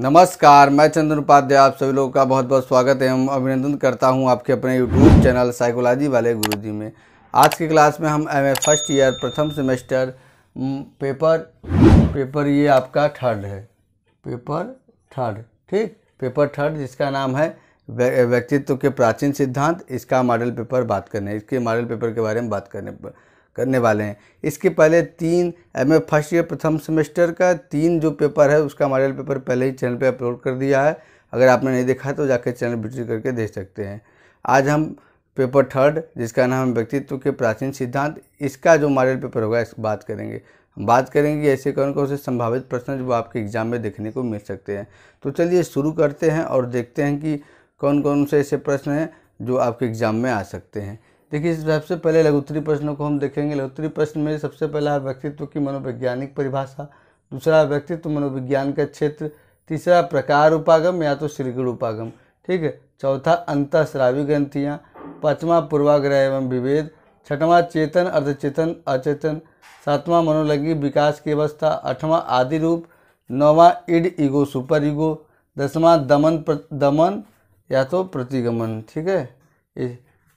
नमस्कार मैं चंद्र उपाध्याय आप सभी लोगों का बहुत बहुत स्वागत एवं अभिनंदन करता हूं आपके अपने यूट्यूब चैनल साइकोलॉजी वाले गुरुजी में आज की क्लास में हम एम फर्स्ट ईयर प्रथम सेमेस्टर पेपर पेपर ये आपका थर्ड है पेपर थर्ड ठीक पेपर थर्ड जिसका नाम है व्यक्तित्व के प्राचीन सिद्धांत इसका मॉडल पेपर बात करने इसके मॉडल पेपर के बारे में बात करने पर करने वाले हैं इसके पहले तीन एम ए फर्स्ट ईयर प्रथम सेमेस्टर का तीन जो पेपर है उसका मॉडल पेपर पहले ही चैनल पे अपलोड कर दिया है अगर आपने नहीं देखा तो जाकर चैनल विजिट करके देख सकते हैं आज हम पेपर थर्ड जिसका नाम है व्यक्तित्व के प्राचीन सिद्धांत इसका जो मॉडल पेपर होगा इस बात करेंगे हम बात करेंगे ऐसे कौन कौन से संभावित प्रश्न जो आपके एग्जाम में देखने को मिल सकते हैं तो चलिए शुरू करते हैं और देखते हैं कि कौन कौन से ऐसे प्रश्न हैं जो आपके एग्ज़ाम में आ सकते हैं देखिए सबसे पहले लघुत्तरी प्रश्नों को हम देखेंगे लघुत्तरी प्रश्न में सबसे पहला व्यक्तित्व की मनोवैज्ञानिक परिभाषा दूसरा व्यक्तित्व मनोविज्ञान का क्षेत्र तीसरा प्रकार उपागम या तो श्रीगुण उपागम ठीक है चौथा अंतःस्रावी ग्रंथियाँ पाँचवा पूर्वाग्रह एवं विभेद छठवा चेतन अर्धचेतन अचेतन सातवां मनोलैंगिक विकास की अवस्था आठवां आदि रूप नौवा इड ईगो सुपर ईगो दसवां दमन प्र, दमन या तो प्रतिगमन ठीक है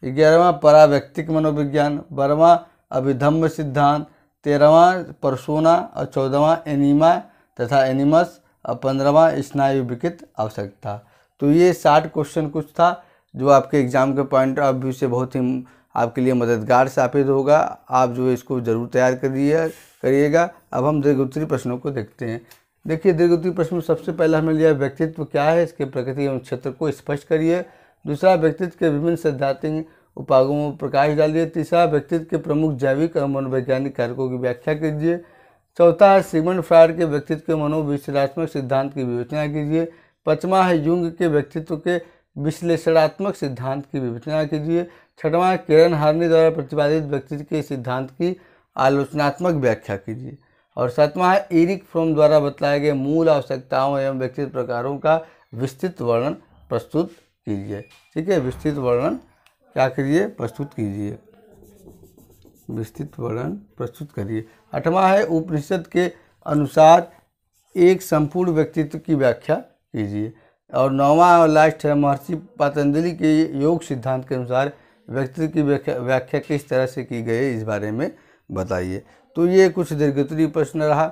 ग्यारहवा पराव्यक्तिक मनोविज्ञान बारहवा अभिधम्ब सिद्धांत तेरहवा परसोना और चौदहवा एनिमा तथा एनिमस और पंद्रहवा स्नायु विकृत आवश्यकता तो ये साठ क्वेश्चन कुछ था जो आपके एग्ज़ाम के पॉइंट ऑफ व्यू से बहुत ही आपके लिए मददगार साबित होगा आप जो इसको ज़रूर तैयार करिए करिएगा अब हम दीर्घ उत्तरी प्रश्नों को देखते हैं देखिए दीर्घ उत्तरी प्रश्न सबसे पहला हमने लिया व्यक्तित्व क्या है इसके प्रकृति एवं क्षेत्र को स्पष्ट करिए दूसरा व्यक्तित्व के विभिन्न सिद्धांतिक उपागों में प्रकाश डालिए तीसरा व्यक्तित्व के प्रमुख जैविक और मनोवैज्ञानिक कारकों की व्याख्या कीजिए चौथा है सीमन फ्रायर के व्यक्तित्व के मनोविश्लेषणात्मक सिद्धांत की विवेचना कीजिए पचवा है युंग के व्यक्तित्व के विश्लेषणात्मक सिद्धांत की विवेचना कीजिए छठवां किरण हारनी द्वारा प्रतिपादित व्यक्तित्व के सिद्धांत की आलोचनात्मक व्याख्या कीजिए और सातवां है इरिक फ्रोम द्वारा बताए गए मूल आवश्यकताओं एवं व्यक्तित्व प्रकारों का विस्तृत वर्णन प्रस्तुत कीजिए ठीक है विस्तृत वर्णन क्या करिए प्रस्तुत कीजिए विस्तृत वर्णन प्रस्तुत करिए आठवां है उपनिषद के अनुसार एक संपूर्ण व्यक्तित्व की व्याख्या कीजिए और नौवा और लास्ट है महर्षि पतंजलि के योग सिद्धांत के अनुसार व्यक्तित्व की व्याख्या किस तरह से की गई है इस बारे में बताइए तो ये कुछ दीर्घतरी प्रश्न रहा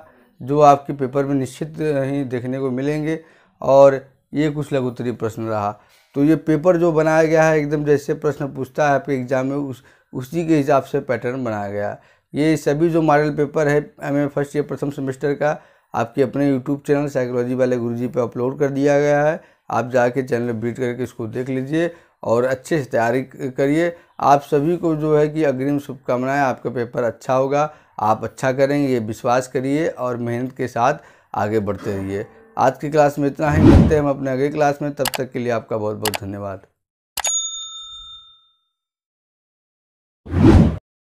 जो आपके पेपर में निश्चित ही देखने को मिलेंगे और ये कुछ लघुत्तरी प्रश्न रहा तो ये पेपर जो बनाया गया है एकदम जैसे प्रश्न पूछता है आपके एग्ज़ाम में उस उसी के हिसाब से पैटर्न बनाया गया है ये सभी जो मॉडल पेपर है एम ए फर्स्ट ईयर प्रथम सेमेस्टर का आपके अपने यूट्यूब चैनल साइकोलॉजी वाले गुरु जी अपलोड कर दिया गया है आप जाके चैनल विजिट करके इसको देख लीजिए और अच्छे से तैयारी करिए आप सभी को जो है कि अग्रिम शुभकामनाएं आपका पेपर अच्छा होगा आप अच्छा करेंगे ये विश्वास करिए और मेहनत के साथ आगे बढ़ते रहिए आज की क्लास में इतना ही मिलते हैं हम अपने अगली क्लास में तब तक के लिए आपका बहुत बहुत धन्यवाद